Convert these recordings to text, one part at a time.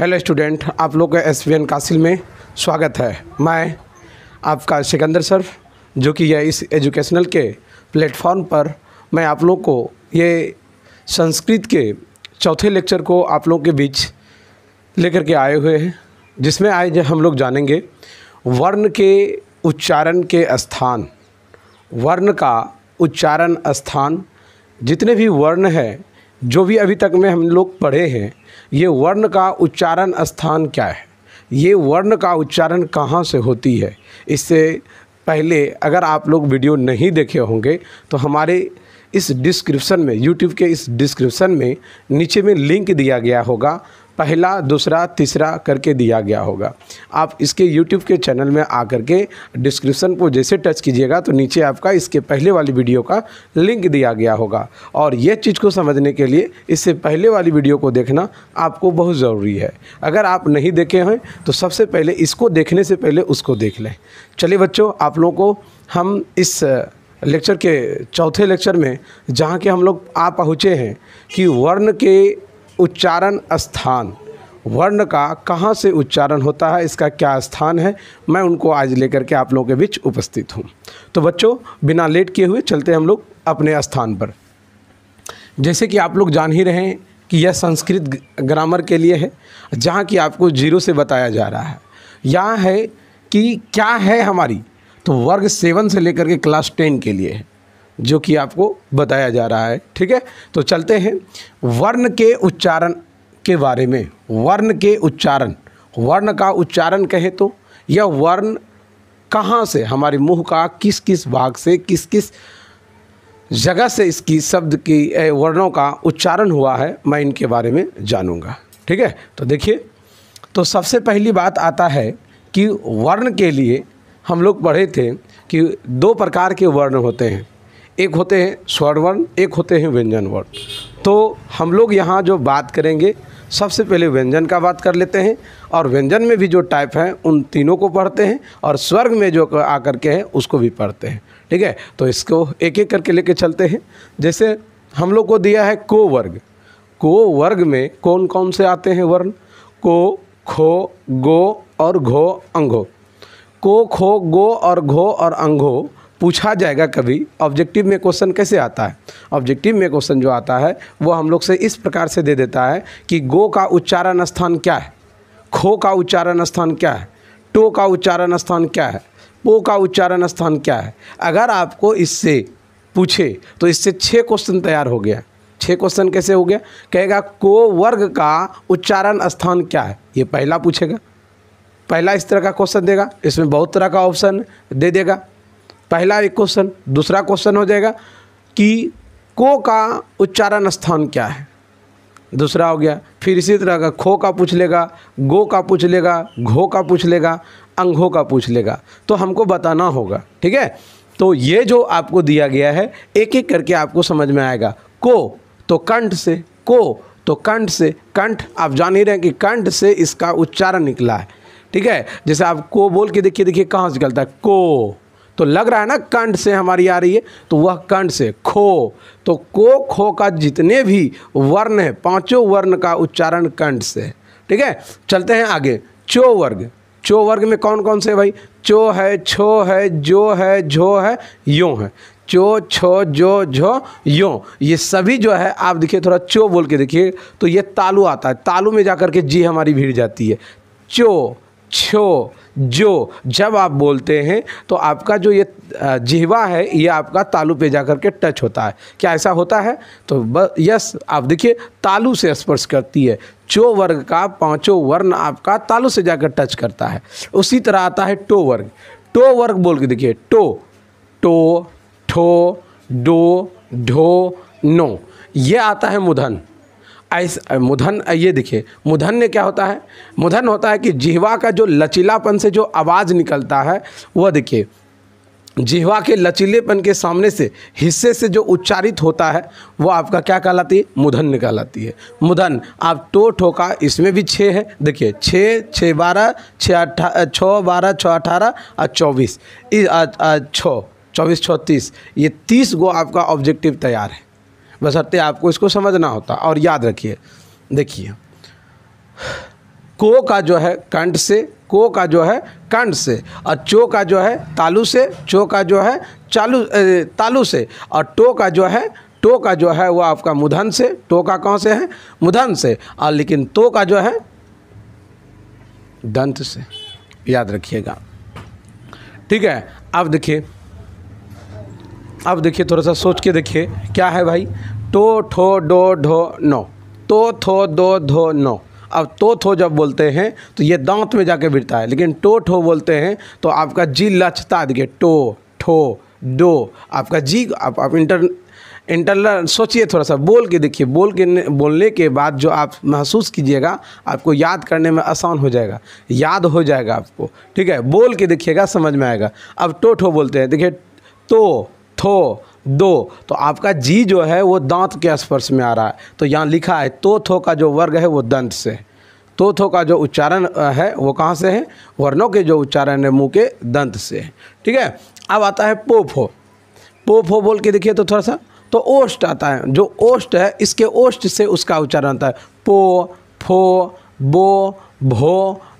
hello student आप लोग का एस वी कासिल में स्वागत है मैं आपका सिकंदर सर जो कि यह इस एजुकेशनल के प्लेटफॉर्म पर मैं आप लोग को ये संस्कृत के चौथे लेक्चर को आप लोग के बीच लेकर के आए हुए हैं जिसमें आज हम लोग जानेंगे वर्ण के उच्चारण के स्थान वर्ण का उच्चारण स्थान जितने भी वर्ण हैं जो भी अभी तक में हम लोग पढ़े हैं ये वर्ण का उच्चारण स्थान क्या है ये वर्ण का उच्चारण कहाँ से होती है इससे पहले अगर आप लोग वीडियो नहीं देखे होंगे तो हमारे इस डिस्क्रिप्शन में यूट्यूब के इस डिस्क्रिप्शन में नीचे में लिंक दिया गया होगा पहला दूसरा तीसरा करके दिया गया होगा आप इसके यूट्यूब के चैनल में आकर के डिस्क्रिप्सन को जैसे टच कीजिएगा तो नीचे आपका इसके पहले वाली वीडियो का लिंक दिया गया होगा और यह चीज़ को समझने के लिए इससे पहले वाली वीडियो को देखना आपको बहुत ज़रूरी है अगर आप नहीं देखे हैं तो सबसे पहले इसको देखने से पहले उसको देख लें चलिए बच्चों आप लोगों को हम इस लेक्चर के चौथे लेक्चर में जहाँ के हम लोग आ पहुँचे हैं कि वर्ण के उच्चारण स्थान वर्ण का कहाँ से उच्चारण होता है इसका क्या स्थान है मैं उनको आज लेकर के आप लोगों के बीच उपस्थित हूँ तो बच्चों बिना लेट किए हुए चलते हम लोग अपने स्थान पर जैसे कि आप लोग जान ही रहे हैं कि यह संस्कृत ग्रामर के लिए है जहाँ कि आपको जीरो से बताया जा रहा है यहाँ है कि क्या है हमारी तो वर्ग सेवन से लेकर के क्लास टेन के लिए है जो कि आपको बताया जा रहा है ठीक है तो चलते हैं वर्ण के उच्चारण के बारे में वर्ण के उच्चारण वर्ण का उच्चारण कहें तो यह वर्ण कहाँ से हमारे मुंह का किस किस भाग से किस किस जगह से इसकी शब्द की वर्णों का उच्चारण हुआ है मैं इनके बारे में जानूंगा ठीक है तो देखिए तो सबसे पहली बात आता है कि वर्ण के लिए हम लोग पढ़े थे कि दो प्रकार के वर्ण होते हैं एक होते हैं स्वर्ण वर्ण एक होते हैं व्यंजन वर्ण तो हम लोग यहाँ जो बात करेंगे सबसे पहले व्यंजन का बात कर लेते हैं और व्यंजन में भी जो टाइप हैं उन तीनों को पढ़ते हैं और स्वर्ग में जो आकर के हैं उसको भी पढ़ते हैं ठीक है तो इसको एक एक करके लेके चलते हैं जैसे हम लोग को दिया है को वर्ग को वर्ग में कौन कौन से आते हैं वर्ण को खो गो और घो अंघो को खो गो और घो और अंघो पूछा जाएगा कभी ऑब्जेक्टिव में क्वेश्चन कैसे आता है ऑब्जेक्टिव में क्वेश्चन जो आता है वो हम लोग से इस प्रकार से दे देता है कि गो का उच्चारण स्थान क्या है खो का उच्चारण स्थान क्या है टो का उच्चारण स्थान क्या है पो का उच्चारण स्थान क्या है अगर आपको इससे पूछे तो इससे छः क्वेश्चन तैयार हो गया छः क्वेश्चन कैसे हो गया कहेगा को वर्ग का उच्चारण स्थान क्या है ये पहला पूछेगा पहला इस तरह का क्वेश्चन देगा इसमें बहुत तरह का ऑप्शन दे देगा पहला एक क्वेश्चन दूसरा क्वेश्चन हो जाएगा कि को का उच्चारण स्थान क्या है दूसरा हो गया फिर इसी तरह का खो का पूछ लेगा गो का पूछ लेगा घो का पूछ लेगा अंगो का पूछ लेगा तो हमको बताना होगा ठीक है तो ये जो आपको दिया गया है एक एक करके आपको समझ में आएगा को तो कंठ से को तो कंठ से कंठ आप जान ही रहे हैं कि कंठ से इसका उच्चारण निकला है ठीक है जैसे आप को बोल के देखिए देखिए कहाँ से निकलता है को तो लग रहा है ना कंठ से हमारी आ रही है तो वह कंठ से खो तो को खो का जितने भी वर्ण है पांचों वर्ण का उच्चारण कंठ से ठीक है चलते हैं आगे चो वर्ग चो वर्ग में कौन कौन से भाई चो है छो है जो है झो है यो है चो छो जो झो यो ये सभी जो है आप देखिए थोड़ा चो बोल के देखिए तो ये तालू आता है तालू में जा के जी हमारी भीड़ जाती है चो छो जो जब आप बोलते हैं तो आपका जो ये जिहवा है ये आपका तालू पे जा करके टच होता है क्या ऐसा होता है तो बस यस आप देखिए तालू से स्पर्श करती है चो वर्ग का पांचों वर्ण आपका तालू से जाकर टच करता है उसी तरह आता है टो वर्ग टो वर्ग बोल के देखिए टो टो ठो डो ढो नो ये आता है मुधन ऐसा मुधन ये देखिए मुधन ने क्या होता है मुधन होता है कि जिहवा का जो लचीलापन से जो आवाज़ निकलता है वह देखिए जिहवा के लचीलेपन के सामने से हिस्से से जो उच्चारित होता है वो आपका क्या कहलाती है मुधन कहलाती है मुधन आप टो ठोका इसमें भी छः है देखिए छः छः बारह छः अट्ठा छः बारह छः अठारह और चौबीस छः चौबीस छत्तीस तीस ये तीस गो आपका ऑब्जेक्टिव तैयार है बसरते आपको इसको समझना होता और याद रखिए देखिए को का जो है कंठ से को का जो है कंठ से और चो का जो है तालू से चो का जो है चालू तालू से और टो का जो है टो का जो है वो आपका मुधन से टो का कौन से है मुधन से और लेकिन तो का जो है दंत से याद रखिएगा ठीक है अब देखिए अब देखिए थोड़ा सा सोच के देखिए क्या है भाई टो तो, ठो डो ढो नो तो थो दो धो नो अब तो थो जब बोलते हैं तो ये दांत में जाके बिरता है लेकिन टो तो, ठो बोलते हैं तो आपका जी लचता देखिए टो तो, ठो डो आपका जी आप, आप इंटर इंटरनल सोचिए थोड़ा सा बोल के देखिए बोल के बोलने के बाद जो आप महसूस कीजिएगा आपको याद करने में आसान हो जाएगा याद हो जाएगा आपको ठीक है बोल के देखिएगा समझ में आएगा अब टो ठो बोलते हैं देखिए तो थो दो तो आपका जी जो है वो दांत के स्पर्श में आ रहा है तो यहाँ लिखा है तो थो का जो वर्ग है वो दंत से तो थो का जो उच्चारण है वो कहाँ से है वर्णों के जो उच्चारण है मुँह के दंत से ठीक है अब आता है पोफो पोफो बोल के देखिए तो थोड़ा सा तो ओष्ट आता है जो ओष्ट है इसके ओष्ट से उसका उच्चारण आता है पो फो बो भो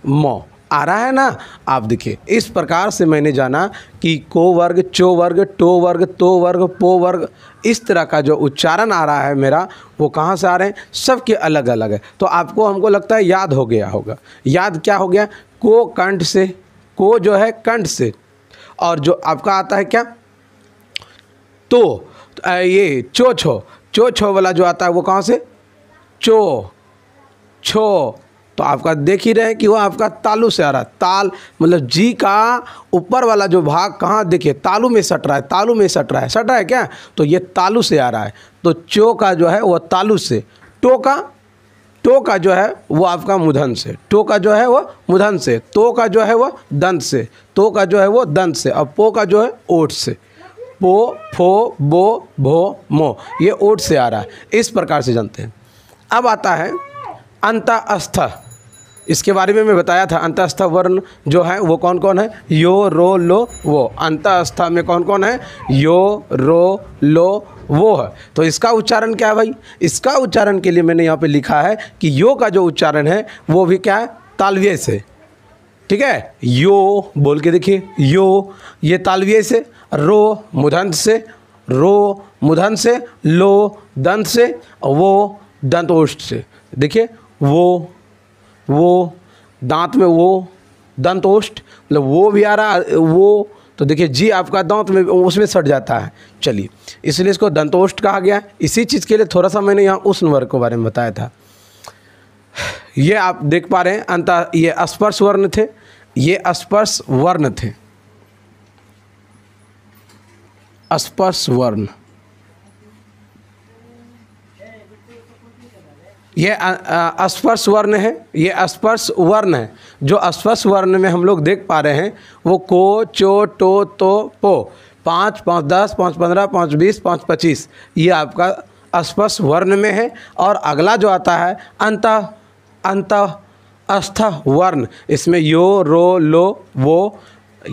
मो आ रहा है ना आप देखिए इस प्रकार से मैंने जाना कि को वर्ग चो वर्ग टो वर्ग तो वर्ग पो वर्ग इस तरह का जो उच्चारण आ रहा है मेरा वो कहाँ से आ रहे हैं सबके अलग अलग है तो आपको हमको लगता है याद हो गया होगा याद क्या हो गया को कंठ से को जो है कंठ से और जो आपका आता है क्या तो ये चो छो चो छो वाला जो आता है वो कहाँ से चो छो तो आपका देख ही रहे कि वह आपका तालु से आ रहा है ताल मतलब जी का ऊपर वाला जो भाग कहाँ देखिए तालू में सट रहा है तालू में सट रहा है सट रहा है क्या तो ये तालू से आ रहा है तो चो का जो है वह तालु से टो का टो का जो है वो आपका मुधन से टो का जो है वो मुधन से तो का जो है वो दंत से तो का जो है वो दंत से और पो का जो है ओठ से पो फो बो भो मो ये ओठ से आ रहा है इस प्रकार से जानते हैं अब आता है अंतअस्थ इसके बारे में मैं बताया था अंतस्था वर्ण जो है वो कौन कौन है यो रो लो वो अंतस्था में कौन कौन है यो रो लो वो है तो इसका उच्चारण क्या है भाई इसका उच्चारण के लिए मैंने यहाँ पे लिखा है कि यो का जो उच्चारण है वो भी क्या है तालव्य से ठीक है यो बोल के देखिए यो ये तालव्य से रो मुदंत से रो मुदंत से लो दंत से वो दंत से देखिए वो वो दांत में वो दंत ओष्ठ मतलब वो भी आ रहा वो तो देखिए जी आपका दांत में उसमें सट जाता है चलिए इसलिए इसको दंतोष्ट कहा गया इसी चीज़ के लिए थोड़ा सा मैंने यहाँ उष्ण वर्ग के बारे में बताया था ये आप देख पा रहे हैं अंत ये स्पर्श वर्ण थे ये स्पर्श वर्ण थे स्पर्श वर्ण ये स्पर्श वर्ण है ये स्पर्श वर्ण है जो स्पर्श वर्ण में हम लोग देख पा रहे हैं वो को चो टो तो पो पाँच पाँच दस पाँच पंद्रह पाँच बीस पाँच पच्चीस ये आपका स्पर्श वर्ण में है और अगला जो आता है अंत अंत अस्थ वर्ण इसमें यो रो लो वो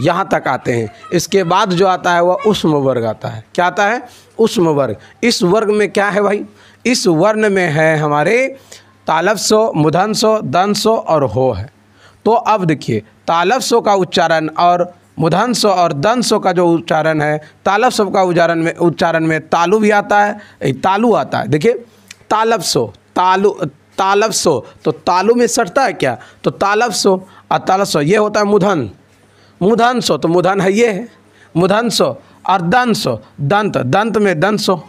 यहाँ तक आते हैं इसके बाद जो आता है वह उष्म वर्ग आता है क्या आता है उष्म वर्ग इस वर्ग में क्या है भाई इस वर्ण में है हमारे तालब सो मुधन सो दन सो और हो है तो अब देखिए तालब सो का उच्चारण और मुधन सो और दन सो का जो उच्चारण है तालब सो का उच्चारण में उच्चारण में तालु भी आता है तालु आता है देखिए तालब सो तालु तालब सो तो तालु में सटता है क्या तो तालब सो और तालब सो ये होता है मुधन मुधन सो तो मुधन है ये है मुधन सो और दंत दंत दंत में दंत सो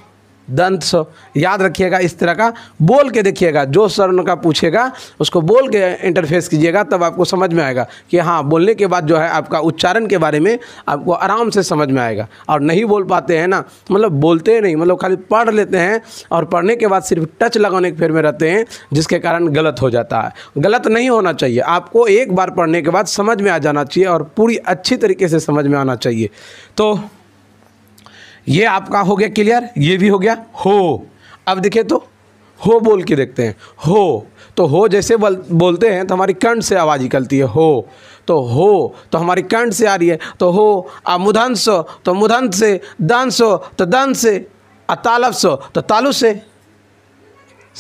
दंत सो याद रखिएगा इस तरह का बोल के देखिएगा जो सर उनका पूछेगा उसको बोल के इंटरफेस कीजिएगा तब आपको समझ में आएगा कि हाँ बोलने के बाद जो है आपका उच्चारण के बारे में आपको आराम से समझ में आएगा और नहीं बोल पाते हैं ना मतलब बोलते ही नहीं मतलब खाली पढ़ लेते हैं और पढ़ने के बाद सिर्फ टच लगाने के फेर में रहते हैं जिसके कारण गलत हो जाता है गलत नहीं होना चाहिए आपको एक बार पढ़ने के बाद समझ में आ जाना चाहिए और पूरी अच्छी तरीके से समझ में आना चाहिए तो ये आपका हो गया क्लियर ये भी हो गया हो अब देखिए तो हो बोल के देखते हैं हो तो हो जैसे बोल बोलते हैं तो हमारी कंठ से आवाज़ निकलती है हो तो हो तो हमारी कंठ से आ रही है तो हो आ मुधंस तो मुधंत से दंस तो दंत से आ सो तो तालु से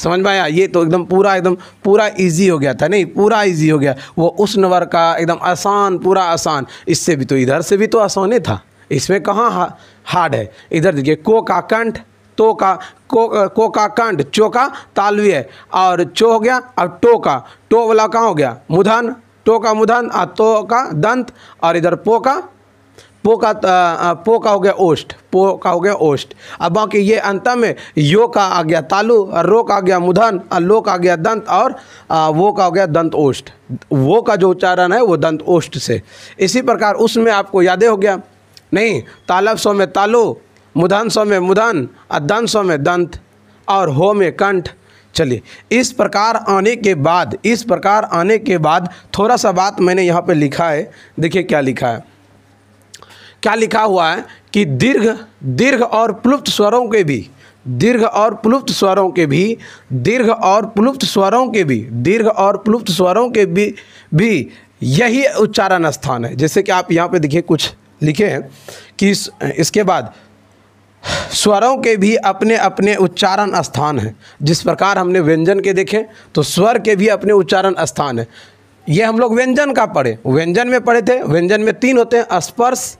समझ में आया ये तो एकदम पूरा एकदम पूरा इजी हो गया था नहीं पूरा इजी हो गया वो उस नंबर का एकदम आसान पूरा आसान इससे भी तो इधर से भी तो आसान ही था इसमें कहाँ हार्ड है इधर देखिए को का कंठ तो का को को का कंठ चो का तालवी है और चो हो गया और टो का टो वाला कहाँ हो गया मुधन टो का मुधन और तो का दंत और इधर पो का पो का पो का हो गया ओष्ट पो का हो गया ओष्ट अब बाकी ये अंत में यो का आ गया तालु और रो का आ गया मुधन और लो का आ गया दंत और वो का हो गया दंत ओष्ट वो का जो उच्चारण है वो दंत ओष्ट से इसी प्रकार उसमें आपको यादें हो गया नहीं तालब सौ में तालु मुदन सौ में मुदन अदान सौ में दंत और हो में कंठ चलिए इस प्रकार आने के बाद इस प्रकार आने के बाद थोड़ा सा बात मैंने यहाँ पे लिखा है देखिए क्या लिखा है क्या लिखा हुआ है कि दीर्घ दीर्घ और प्लुप्त स्वरों के भी दीर्घ और प्लुप्त स्वरों के भी दीर्घ और प्लुप्त स्वरों के भी दीर्घ और प्लुप्त स्वरों के भी भी यही उच्चारण स्थान है जैसे कि आप यहाँ पे देखिए कुछ लिखे हैं कि इस, इसके बाद स्वरों के भी अपने अपने उच्चारण स्थान हैं जिस प्रकार हमने व्यंजन के देखें तो स्वर के भी अपने उच्चारण स्थान हैं ये हम लोग व्यंजन का पढ़े व्यंजन में पढ़े थे व्यंजन में तीन होते हैं स्पर्श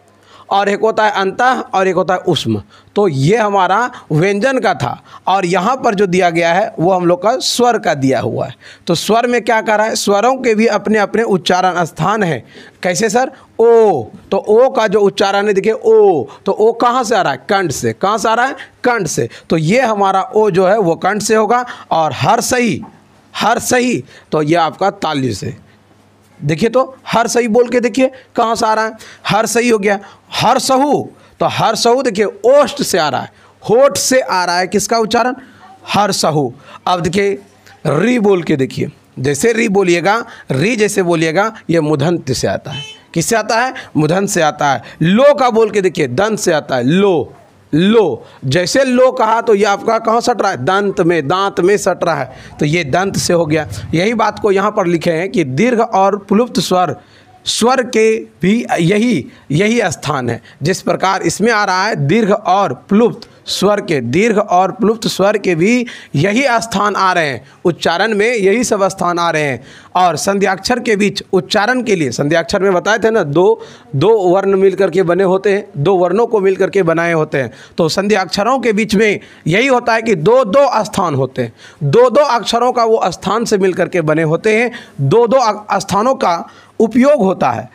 और एक होता है अंतः और एक होता है उष्म तो ये हमारा व्यंजन का था और यहाँ पर जो दिया गया है वो हम लोग का स्वर का दिया हुआ है तो स्वर में क्या कर रहा है स्वरों के भी अपने अपने उच्चारण स्थान हैं कैसे सर ओ तो ओ का जो उच्चारण है देखिए ओ तो ओ कहाँ से आ रहा है कंठ से कहाँ से आ रहा है कंठ से तो ये हमारा ओ जो है वो कंठ से होगा और हर सही हर सही तो यह आपका ताली से देखिए तो हर सही बोल के देखिए कहाँ से आ रहा है हर सही हो गया हर सहु तो हर सहु देखिए ओष्ट से आ रहा है होठ से आ रहा है किसका उच्चारण हर सहु अब देखिए री बोल के देखिए जैसे री बोलिएगा री जैसे बोलिएगा ये मुधंत से आता है किससे आता है मुधंत से आता है लो का बोल के देखिए दंत से आता है लो लो जैसे लो कहा तो ये आपका कहाँ सट रहा है दंत में दांत में सट रहा है तो ये दंत से हो गया यही बात को यहाँ पर लिखे हैं कि दीर्घ और प्लुप्त स्वर स्वर के भी यही यही स्थान है जिस प्रकार इसमें आ रहा है दीर्घ और प्लुप्त स्वर के दीर्घ और प्लुप्त स्वर के भी यही स्थान आ रहे हैं उच्चारण में यही सब स्थान आ रहे हैं और संध्याक्षर के बीच उच्चारण के लिए संध्याक्षर में बताए थे ना दो दो वर्ण मिल के बने होते हैं दो वर्णों को मिल के बनाए होते हैं तो संध्याक्षरों के बीच में यही होता है कि दो दो स्थान होते हैं दो दो अक्षरों का वो स्थान से मिल के बने होते हैं दो दो स्थानों का उपयोग होता है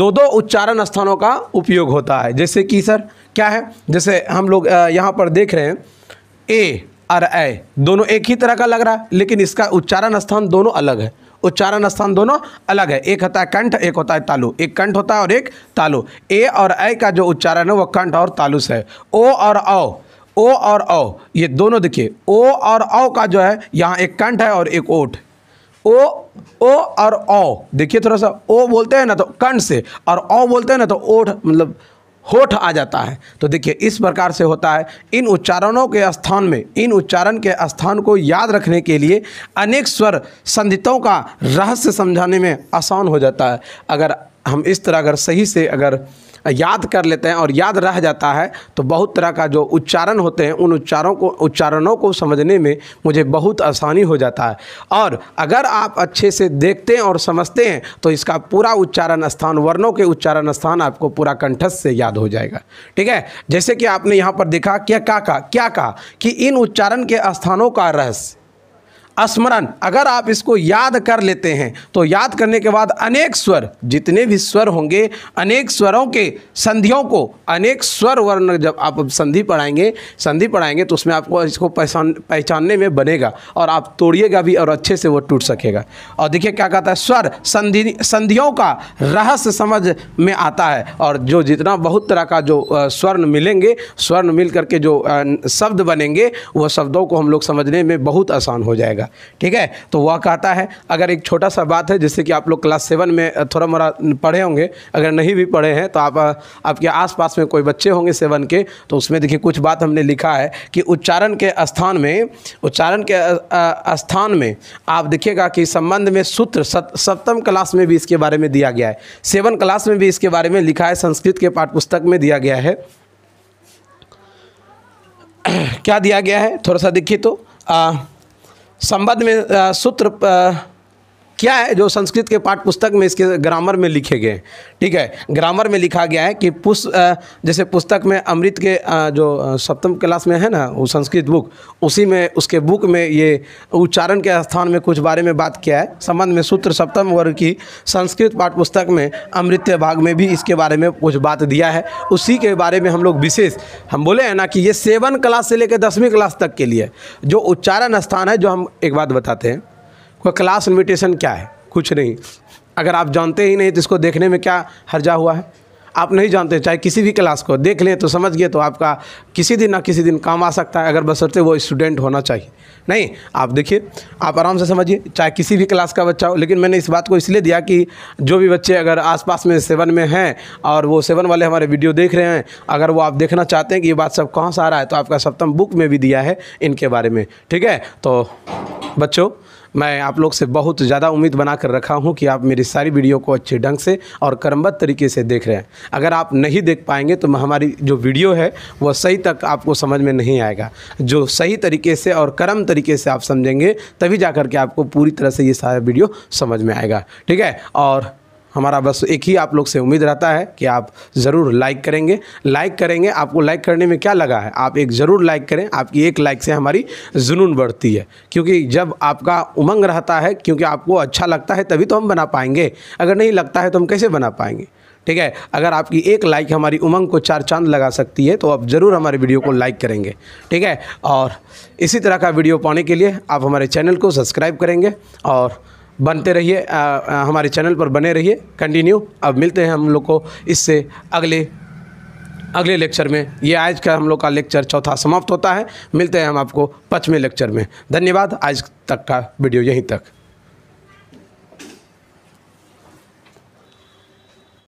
दो दो उच्चारण स्थानों का उपयोग होता है जैसे कि सर क्या है जैसे हम लोग यहाँ पर देख रहे हैं ए और ए दोनों एक ही तरह का लग रहा है लेकिन इसका उच्चारण स्थान दोनों अलग है उच्चारण स्थान दोनों अलग है एक होता है कंठ एक होता है तालु एक कंठ होता है और एक तालु ए और ए का जो उच्चारण है वह कंठ और तालु से है ओ और औ ओ और औ ये दोनों देखिए ओ और औ का जो है यहाँ एक कंठ है और एक ओठ ओ ओ और औ देखिए थोड़ा सा ओ बोलते हैं ना तो कंठ से और औ बोलते हैं ना तो ओठ मतलब होठ आ जाता है तो देखिए इस प्रकार से होता है इन उच्चारणों के स्थान में इन उच्चारण के स्थान को याद रखने के लिए अनेक स्वर संधितों का रहस्य समझाने में आसान हो जाता है अगर हम इस तरह अगर सही से अगर याद कर लेते हैं और याद रह जाता है तो बहुत तरह का जो उच्चारण होते हैं उन उच्चारों को उच्चारणों को समझने में मुझे बहुत आसानी हो जाता है और अगर आप अच्छे से देखते हैं और समझते हैं तो इसका पूरा उच्चारण स्थान वर्णों के उच्चारण स्थान आपको पूरा कंठस्थ से याद हो जाएगा ठीक है जैसे कि आपने यहाँ पर देखा क्या क्या क्या कहा कि इन उच्चारण के स्थानों का रहस्य स्मरण अगर आप इसको याद कर लेते हैं तो याद करने के बाद अनेक स्वर जितने भी स्वर होंगे अनेक स्वरों के संधियों को अनेक स्वर वर्ण जब आप संधि पढ़ाएंगे संधि पढ़ाएंगे तो उसमें आपको इसको पहचान पहचानने में बनेगा और आप तोड़िएगा भी और अच्छे से वो टूट सकेगा और देखिए क्या कहता है स्वर संधि संधियों का रहस्य समझ में आता है और जो जितना बहुत तरह का जो स्वर्ण मिलेंगे स्वर्ण मिल करके जो शब्द बनेंगे वह शब्दों को हम लोग समझने में बहुत आसान हो जाएगा जाएगा ठीक है तो वह कहता है अगर एक छोटा सा बात है जैसे कि आप लोग क्लास सेवन में थोड़ा मोरा पढ़े होंगे अगर नहीं भी पढ़े हैं तो आप आपके आसपास में कोई बच्चे होंगे सेवन के तो उसमें देखिए कुछ बात हमने लिखा है कि उच्चारण के स्थान में उच्चारण के स्थान में आप देखिएगा कि संबंध में सूत्र सप्तम क्लास में भी इसके बारे में दिया गया है सेवन क्लास में भी इसके बारे में लिखा है संस्कृत के पाठ्यपुस्तक में दिया गया है क्या दिया गया है थोड़ा सा देखिए तो आ, संबंध में सूत्र क्या है जो संस्कृत के पाठ पुस्तक में इसके ग्रामर में लिखे गए ठीक है ग्रामर में लिखा गया है कि पुस जैसे पुस्तक में अमृत के जो सप्तम क्लास में है ना वो संस्कृत बुक उसी में उसके बुक में ये उच्चारण के स्थान में कुछ बारे में बात किया है संबंध में सूत्र सप्तम वर्ग की संस्कृत पाठ पुस्तक में अमृत भाग में भी इसके बारे में कुछ बात दिया है उसी के बारे में हम लोग विशेष हम बोले हैं ना कि ये सेवन क्लास से लेकर दसवीं क्लास तक के लिए जो उच्चारण स्थान है जो हम एक बात बताते हैं वह क्लास इन्विटेशन क्या है कुछ नहीं अगर आप जानते ही नहीं तो इसको देखने में क्या हर्जा हुआ है आप नहीं जानते चाहे किसी भी क्लास को देख लें तो समझ गए तो आपका किसी दिन ना किसी दिन काम आ सकता है अगर बसरते वो स्टूडेंट होना चाहिए नहीं आप देखिए आप आराम से समझिए चाहे किसी भी क्लास का बच्चा हो लेकिन मैंने इस बात को इसलिए दिया कि जो भी बच्चे अगर आसपास में सेवन में हैं और वो सेवन वाले हमारे वीडियो देख रहे हैं अगर वो आप देखना चाहते हैं कि ये बात सब कहाँ से आ रहा है तो आपका सप्तम बुक में भी दिया है इनके बारे में ठीक है तो बच्चों मैं आप लोग से बहुत ज़्यादा उम्मीद बना कर रखा हूँ कि आप मेरी सारी वीडियो को अच्छे ढंग से और क्रमबद्ध तरीके से देख रहे हैं अगर आप नहीं देख पाएंगे तो हमारी जो वीडियो है वह सही तक आपको समझ में नहीं आएगा जो सही तरीके से और क्रम तरीके से आप समझेंगे तभी जा के आपको पूरी तरह से ये सारा वीडियो समझ में आएगा ठीक है और हमारा बस एक ही आप लोग से उम्मीद रहता है कि आप ज़रूर लाइक करेंगे लाइक करेंगे आपको लाइक करने में क्या लगा है आप एक ज़रूर लाइक करें आपकी एक लाइक से हमारी जुनून बढ़ती है क्योंकि जब आपका उमंग रहता है क्योंकि आपको अच्छा लगता है तभी तो हम बना पाएंगे अगर नहीं लगता है तो हम कैसे बना पाएंगे ठीक है अगर आपकी एक लाइक हमारी उमंग को चार चांद लगा सकती है तो आप ज़रूर हमारे वीडियो को लाइक करेंगे ठीक है और इसी तरह का वीडियो पाने के लिए आप हमारे चैनल को सब्सक्राइब करेंगे और बनते रहिए हमारे चैनल पर बने रहिए कंटिन्यू अब मिलते हैं हम लोग को इससे अगले अगले लेक्चर में ये आज का हम लोग का लेक्चर चौथा समाप्त होता है मिलते हैं हम आपको पचवें लेक्चर में धन्यवाद आज तक का वीडियो यहीं तक